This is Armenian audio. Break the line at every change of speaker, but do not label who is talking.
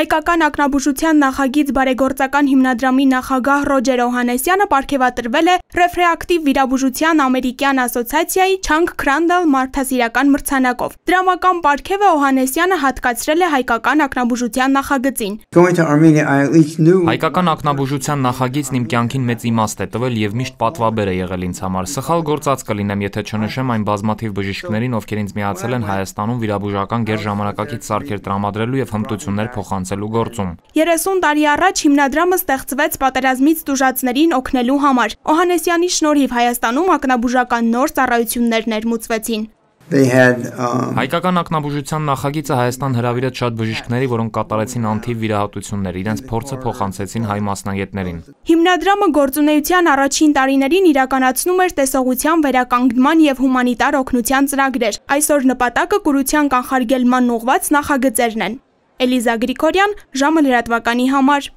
Հայկական ակնաբուժության նախագիծ բարեգործական հիմնադրամի նախագահ Ռոջեր Օհանեսյանը ապարգևատրվել է ռեֆրեակտիվ վիրաբուժության ամերիկյան ասոցիացիայի Չանկ Քրանդալ մարդասիրական մրցանակով։ Դրամական պարգևը Օհանեսյանը հատկացրել է հայկական ակնաբուժության նախագծին։
Հայկական ակնաբուժության նախագիծն իմ կյանքին մեծ իմաստ է տվել եւ միշտ պատվաբեր է եղել ինձ համար։ Սխալ գործած կլինեմ, եթե չնշեմ այն բազմաթիվ բժիշկներին, ովքեր ինձ միացել են Հայաստանում վիրաբուժական գերժամանակակից սարքեր տրամադրելու եւ հմտություններ փոխանցելու գործում։
30 տարի առաջ հիմնադրամը ստեղծվեց պատերազմից դժուժացներին օգնելու համար։ Օհանես Սարգսյանի շնորհիվ Հայաստանում ակնաբուժական նոր ծառայություններ ներմուծվեցին։ um,
Հայկական ակնաբուժության նախագիծը Հայաստան հրավիրեց շատ բժիշկների, որոնք կատարեցին անթիվ վիրահատություններ, իրենց փորձը փոխանցեցին հայ մասնագետներին։
Հիմնադրամը գործունեության առաջին տարիներին իրականացնում էր տեսողության վերականգնման եւ հումանիտար օգնության ծրագրեր։ Այսօր նպատակը կուրության կանխարգելման ուղված նախագծերն են։ Էլիզա Գրիգորյան, ժամը լրատվականի համար։